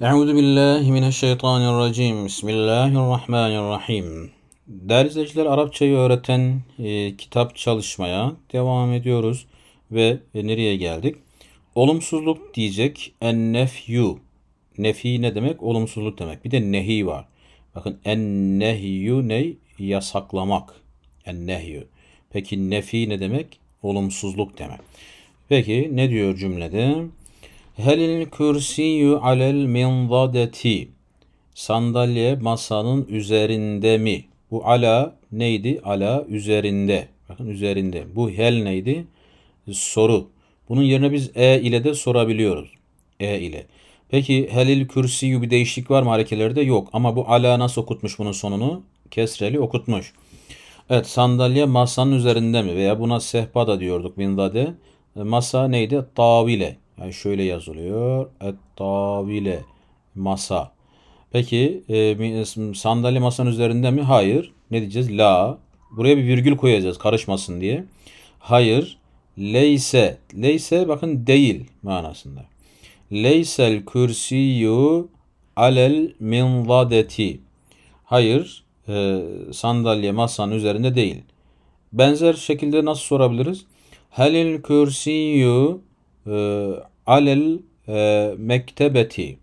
Euzu billahi mineşşeytanirracim. Bismillahirrahmanirrahim. Değerli izleyiciler Arapçayı öğreten e, kitap çalışmaya devam ediyoruz ve e, nereye geldik? Olumsuzluk diyecek en nefyu. Nefi ne demek? Olumsuzluk demek. Bir de nehi var. Bakın en nehyu ney? Yasaklamak. En nehyu. Peki nefi ne demek? Olumsuzluk demek. Peki ne diyor cümlede? Helil kürsiyü alel minzadeti. Sandalye masanın üzerinde mi? Bu ala neydi? Ala üzerinde. Bakın üzerinde. Bu hel neydi? Soru. Bunun yerine biz e ile de sorabiliyoruz. E ile. Peki helil kürsiyü bir değişiklik var mı harekelerde? Yok. Ama bu ala nasıl okutmuş bunun sonunu? Kesreli okutmuş. Evet sandalye masanın üzerinde mi? Veya buna sehpa da diyorduk minzade. E, masa neydi? Tavile. Yani şöyle yazılıyor. Et-tavile masa. Peki e, sandalye masanın üzerinde mi? Hayır. Ne diyeceğiz? La. Buraya bir virgül koyacağız karışmasın diye. Hayır. Leyse. Leyse bakın değil manasında. Leysel kürsiyu alel minvadeti. Hayır. E, sandalye masanın üzerinde değil. Benzer şekilde nasıl sorabiliriz? Halil kürsiyu e, alel e, mektebeti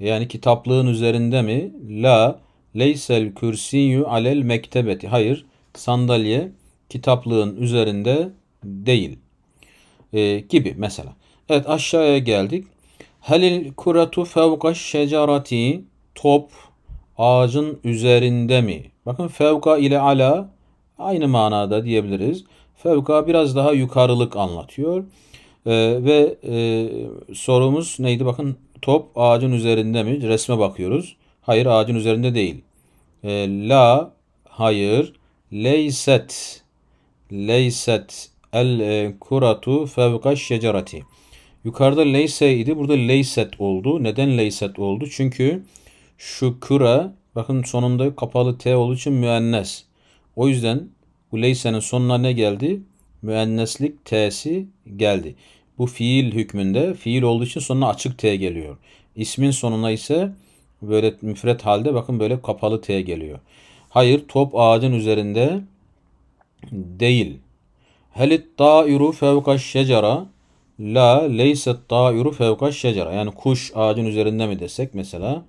yani kitaplığın üzerinde mi? La leysel kürsiyü alel mektebeti. Hayır sandalye kitaplığın üzerinde değil e, gibi mesela. Evet aşağıya geldik. Halil kuratu fevka şecerati top ağacın üzerinde mi? Bakın fevka ile ala aynı manada diyebiliriz. Fevka biraz daha yukarılık anlatıyor. Ee, ve e, sorumuz neydi? Bakın top ağacın üzerinde mi? Resme bakıyoruz. Hayır ağacın üzerinde değil. E, la, hayır. Leyset, leyset el e, kuratu fevka şecerati. Yukarıda leyse idi. Burada leyset oldu. Neden leyset oldu? Çünkü şu kura bakın sonunda kapalı T olduğu için müennes. O yüzden bu leysenin sonuna ne geldi? Müenneslik T'si geldi. Bu fiil hükmünde fiil olduğu için sonuna açık T geliyor. İsmin sonuna ise böyle müfret halde bakın böyle kapalı T geliyor. Hayır top ağacın üzerinde değil. Helit ta'iru fevka şecara la leyset ta'iru fevka şecara. Yani kuş ağacın üzerinde mi desek mesela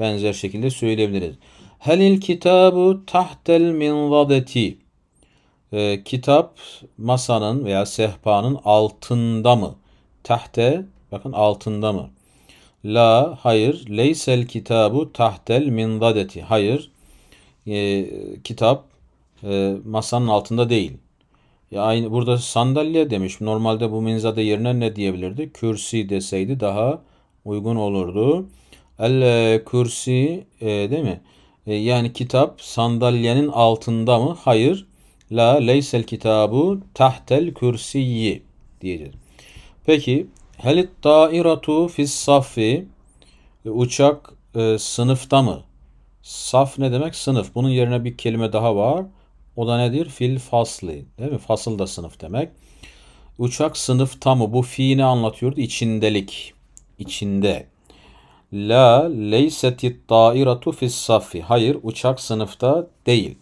benzer şekilde söyleyebiliriz. Helil kitabu tahtel minvadeti. E, kitap masanın veya sehpanın altında mı? Tahte, bakın altında mı? La, hayır. Leysel kitabu tahtel minzadeti. Hayır. E, kitap e, masanın altında değil. Ya aynı burada sandalye demiş. Normalde bu minzade yerine ne diyebilirdi? Kürsi deseydi daha uygun olurdu. El kürsi e, değil mi? E, yani kitap sandalyenin altında mı? Hayır. La leysel kitabu tahtel kürsiyyi diyeceğiz. Peki helit tairatu fis safi, e, uçak e, sınıfta mı? Saf ne demek? Sınıf. Bunun yerine bir kelime daha var. O da nedir? Fil fasli. Değil mi? Fasıl da sınıf demek. Uçak sınıfta mı? Bu fi ne anlatıyordu? İçindelik. İçinde. La leyseti tairatu fis safi. Hayır uçak sınıfta değil.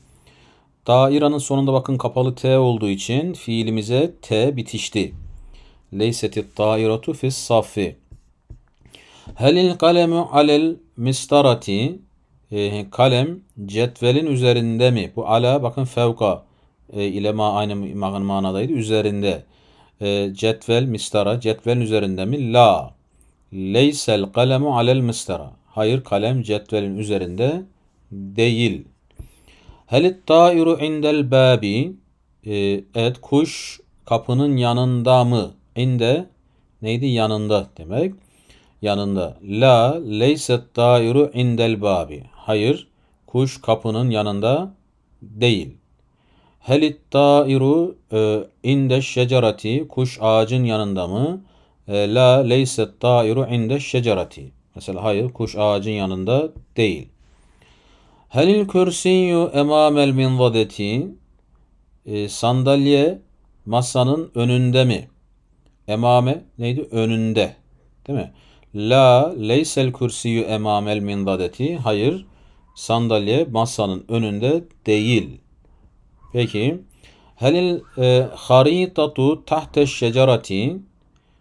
Dairenin sonunda bakın kapalı T olduğu için fiilimize T bitişti. Leyseti dairatu fis safi. Helil kalemu alel mistarati. E, kalem cetvelin üzerinde mi? Bu ala bakın fevka e, ile ma aynı manadaydı. Üzerinde. E, cetvel mistara. Cetvelin üzerinde mi? La. Leysel kalemu alel mistara. Hayır kalem cetvelin üzerinde değil. Helit ta'iru indel babi. Ee, evet kuş kapının yanında mı? İnde neydi? Yanında demek. Yanında. La leyset ta'iru indel babi. Hayır. Kuş kapının yanında değil. Helit ta'iru e, inde şecerati. Kuş ağacın yanında mı? E, la leyset ta'iru inde şecerati. Mesela hayır kuş ağacın yanında değil. Halil kürsiyü emamel minvadeti e, sandalye masanın önünde mi? Emame neydi? Önünde. Değil mi? La leysel kürsiyü emamel minvadeti. Hayır. Sandalye masanın önünde değil. Peki. Halil e, haritatu tahte şecerati.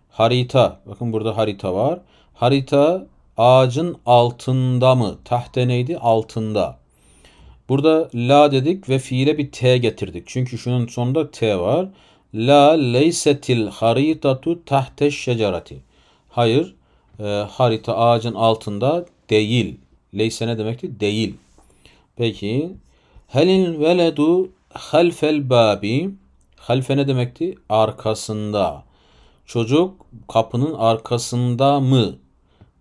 Harita. Bakın burada harita var. Harita ağacın altında mı? Tahte neydi? Altında. Burada la dedik ve fiile bir t getirdik. Çünkü şunun sonunda t var. La leysetil haritatu tahte şecerati. Hayır, e, harita ağacın altında değil. Leyse ne demekti? Değil. Peki. Helin veledu halfel babi. Halfe ne demekti? Arkasında. Çocuk kapının arkasında mı?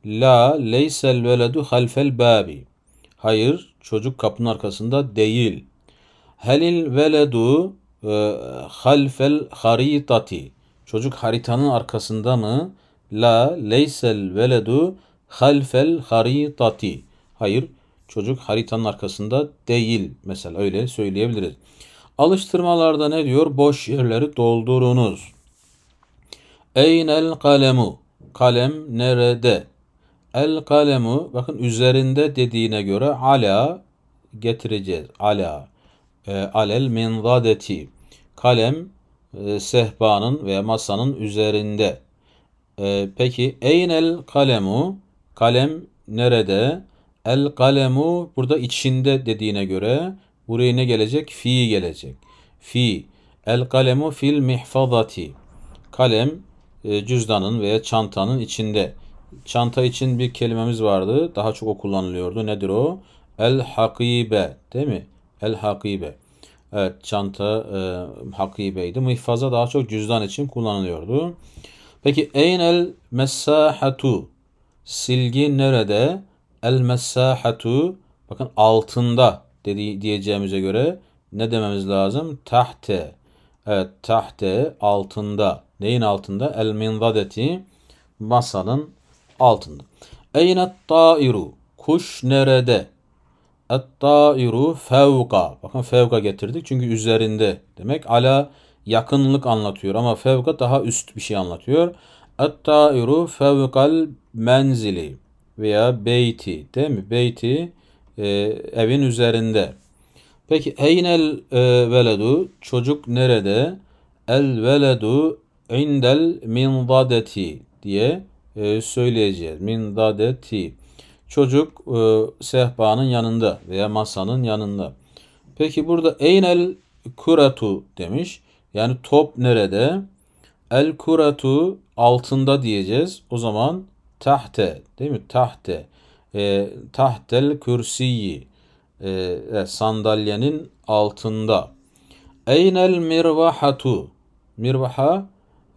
La leysel veledu halfel babi. Hayır, çocuk kapının arkasında değil. Helil veledu e, halfel haritati. Çocuk haritanın arkasında mı? La leysel veledu halfel haritati. Hayır, çocuk haritanın arkasında değil. Mesela öyle söyleyebiliriz. Alıştırmalarda ne diyor? Boş yerleri doldurunuz. Eynel kalemu. Kalem nerede? El kalemu bakın üzerinde dediğine göre ala getireceğiz. Ala e, alel minzadeti kalem e, sehpanın veya masanın üzerinde. E, peki eynel kalemu kalem nerede? El kalemu burada içinde dediğine göre buraya ne gelecek? Fi gelecek. Fi el kalemu fil mihfazati kalem e, cüzdanın veya çantanın içinde çanta için bir kelimemiz vardı. Daha çok o kullanılıyordu. Nedir o? El hakibe değil mi? El hakibe. Evet çanta e, hakibeydi. Mihfaza daha çok cüzdan için kullanılıyordu. Peki el mesahatu silgi nerede? El mesahatu bakın altında dedi, diyeceğimize göre ne dememiz lazım? Tahte. Evet tahte altında. Neyin altında? El minzadeti masanın altında. Eyne tairu? Kuş nerede? Et-tairu fevka. Bakın fevka getirdik çünkü üzerinde demek. Ala yakınlık anlatıyor ama fevka daha üst bir şey anlatıyor. Et-tairu fevkal menzili veya beyti değil mi? Beyti e, evin üzerinde. Peki eynel e, veledu çocuk nerede? El veledu indel minzadeti diye e, söyleyeceğiz. Min dadeti. Çocuk e, sehpanın yanında veya masanın yanında. Peki burada eynel kuratu demiş. Yani top nerede? El kuratu altında diyeceğiz. O zaman tahte değil mi? Tahte. E, tahtel kürsiyi. E, e, sandalyenin altında. Eynel mirvahatu. Mirvaha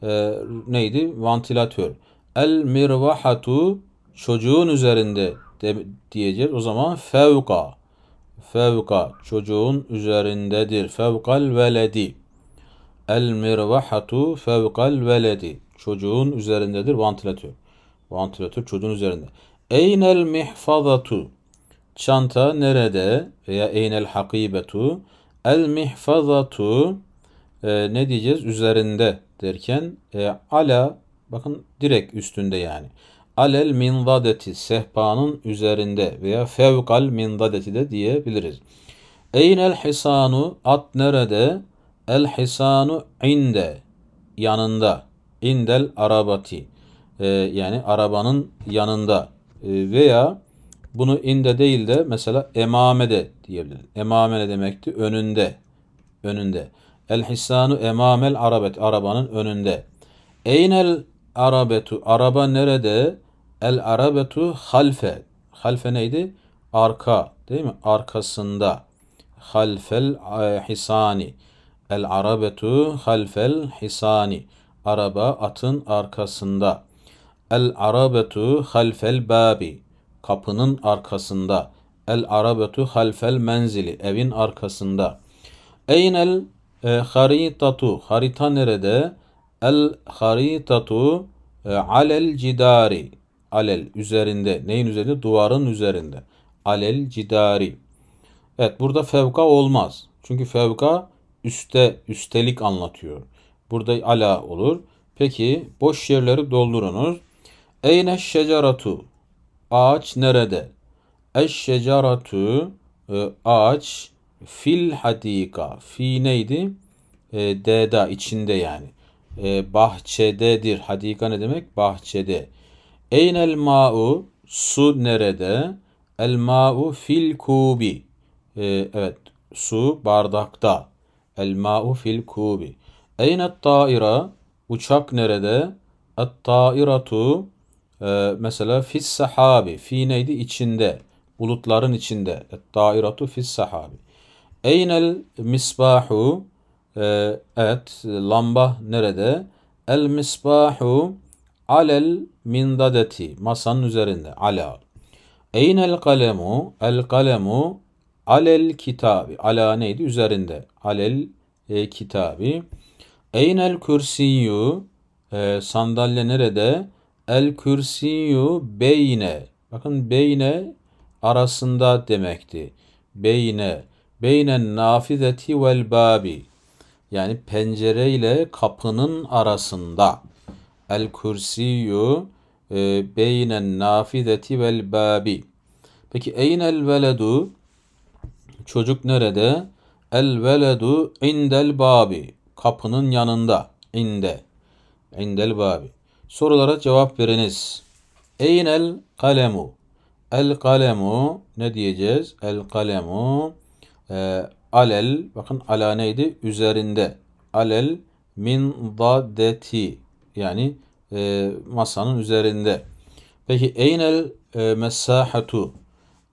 e, neydi? Vantilatör. El mirvahatu çocuğun üzerinde de, diyeceğiz. O zaman fevka. Fevka çocuğun üzerindedir. Fevkal veledi. El mirvahatu fevkal veledi. Çocuğun üzerindedir. Vantilatör. Vantilatör çocuğun üzerinde. Eynel mihfazatu. Çanta nerede? Veya eynel hakibetu. El mihfazatu. E, ne diyeceğiz? Üzerinde derken e, ala Bakın direkt üstünde yani. Alel minzadeti sehpanın üzerinde veya fevkal minzadeti de diyebiliriz. Eynel hisanu at nerede? El hisanu inde yanında. İndel arabati e, yani arabanın yanında e, veya bunu inde değil de mesela emamede diyebiliriz. Emame ne demekti? Önünde. Önünde. El hisanu emamel arabet. Arabanın önünde. Eynel arabetu araba nerede? El arabetu halfe. Halfe neydi? Arka değil mi? Arkasında. Halfel e, hisani. El arabetu halfel hisani. Araba atın arkasında. El arabetu halfel babi. Kapının arkasında. El arabetu halfel menzili. Evin arkasında. Eynel e, haritatu. Harita nerede? El haritatu e, alel cidari. Alel üzerinde. Neyin üzerinde? Duvarın üzerinde. Alel cidari. Evet burada fevka olmaz. Çünkü fevka üste, üstelik anlatıyor. Burada ala olur. Peki boş yerleri doldurunuz. Eyne şeceratu. Ağaç nerede? Eş şeceratu. E, ağaç fil hadika. Fi neydi? E, deda içinde yani e, bahçededir. Hadika ne demek? Bahçede. Eynel ma'u su nerede? El ma'u fil kubi. E, evet su bardakta. El ma'u fil kubi. Eynet ta'ira uçak nerede? Et ta'iratu e, mesela fis sahabi. Fi neydi? İçinde. Bulutların içinde. Et ta'iratu fis sahabi. Eynel misbahu ee, evet lamba nerede? El misbahu alel mindadeti masanın üzerinde ala. el kalemu el kalemu alel kitabi ala neydi üzerinde alel e, kitabi. Eynel kürsiyu e, sandalye nerede? El kürsiyu beyne. Bakın beyne arasında demekti. Beyne. Beynen nafizeti vel babi yani pencere ile kapının arasında. El kürsiyu e, beynen nafideti vel babi. Peki eynel veledu çocuk nerede? El veledu indel babi. Kapının yanında. İnde. İndel babi. Sorulara cevap veriniz. Eynel kalemu. El kalemu ne diyeceğiz? El kalemu e, alel bakın ala neydi? Üzerinde. Alel min dadeti yani e, masanın üzerinde. Peki eynel e, mesahatu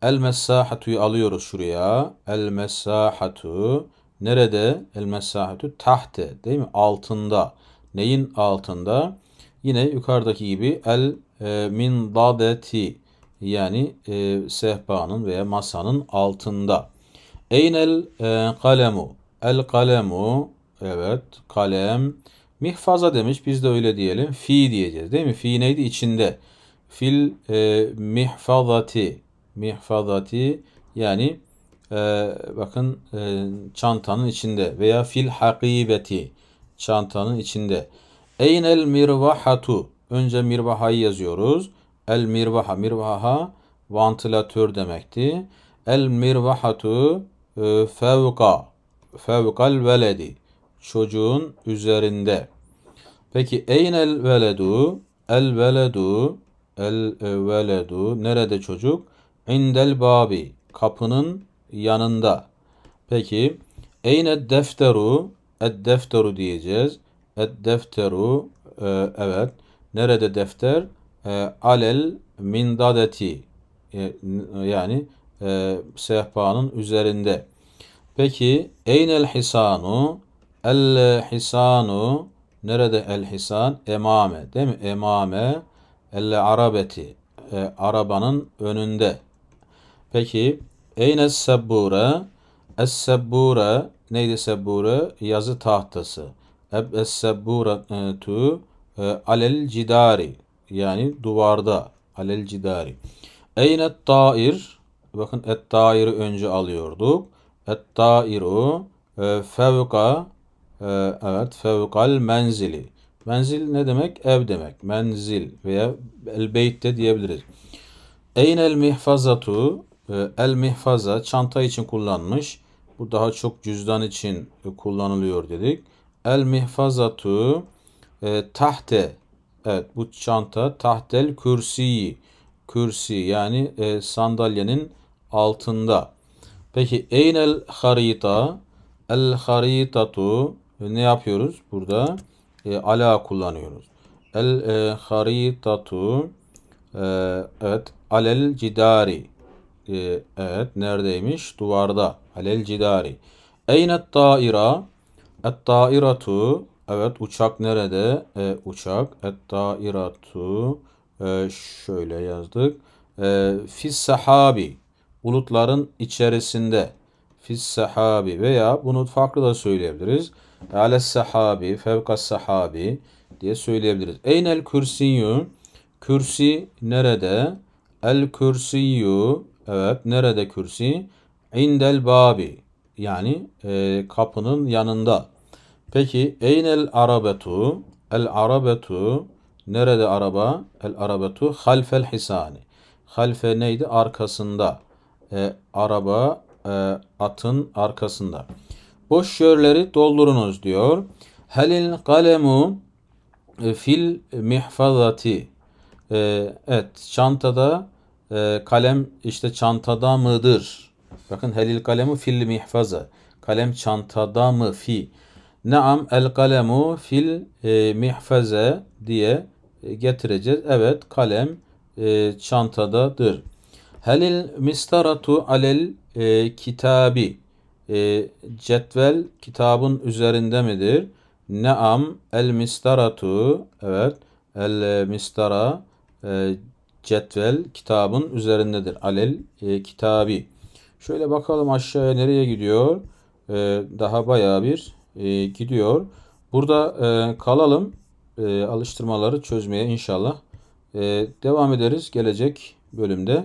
El mesahatuyu alıyoruz şuraya. El mesahatu nerede? El mesahatu tahte değil mi? Altında. Neyin altında? Yine yukarıdaki gibi el e, min dadeti yani e, sehpanın veya masanın altında. Eynel e, kalemu. El kalemu. Evet kalem. Mihfaza demiş. Biz de öyle diyelim. Fi diyeceğiz değil mi? Fi neydi? İçinde. Fil e, mihfazati. Mihfazati yani e, bakın e, çantanın içinde veya fil hakibeti çantanın içinde. Eynel mirvahatu. Önce mirvahayı yazıyoruz. El mirvaha. Mirvaha vantilatör demekti. El mirvahatu ee, fevka fevkal veledi çocuğun üzerinde. Peki eynel veledu el veledu el e, veledu nerede çocuk? İndel babi kapının yanında. Peki eyne defteru ed defteru diyeceğiz. Ed defteru e, evet. Nerede defter? E, alel mindadeti e, yani e, sehpanın üzerinde. Peki eynel hisanu el hisanu nerede el hisan? Emame değil mi? Emame el arabeti e, arabanın önünde. Peki eyne sebbure es sebbure neydi sebbure? Yazı tahtası. Eb es sebbure tu e, alel cidari yani duvarda alel cidari. Eyne tair Bakın et dairi önce alıyorduk. Et dairu e, fevka e, evet fevkal menzili. Menzil ne demek? Ev demek. Menzil veya el beyt de diyebiliriz. Eynel mihfazatu e, el mihfaza çanta için kullanmış. Bu daha çok cüzdan için kullanılıyor dedik. El mihfazatu e, tahte evet bu çanta tahtel kürsi kürsi yani e, sandalyenin altında. Peki eynel harita? El haritatu e, ne yapıyoruz burada? E, ala kullanıyoruz. El e, haritatu e, evet alel cidari e, evet neredeymiş? Duvarda. Alel cidari. Eynet taira? Et tairatu evet uçak nerede? E, uçak. Et tairatu e, şöyle yazdık. E, fis sahabi bulutların içerisinde fis sahabi veya bunu farklı da söyleyebiliriz. Ales sahabi, fevkas sahabi diye söyleyebiliriz. Eynel kürsiyü, kürsi nerede? El kürsiyü, evet nerede kürsi? İndel babi, yani e, kapının yanında. Peki eynel arabetu, el arabetu, nerede araba? El arabetu halfel hisani. Halfe neydi? Arkasında e, araba e, atın arkasında. Boş yerleri doldurunuz diyor. Halil kalemu e, fil mihfazati. E, evet çantada e, kalem işte çantada mıdır? Bakın helil kalemu fil mihfaza. Kalem çantada mı fi? Naam el kalemu fil e, mihfaze diye e, getireceğiz. Evet kalem e, çantadadır. Helil mistaratu alel e, kitabi. E, cetvel kitabın üzerinde midir? Neam el mistaratu. Evet. El mistara e, cetvel kitabın üzerindedir. Alel e, kitabi. Şöyle bakalım aşağıya nereye gidiyor? E, daha bayağı bir e, gidiyor. Burada e, kalalım. E, alıştırmaları çözmeye inşallah. E, devam ederiz gelecek bölümde.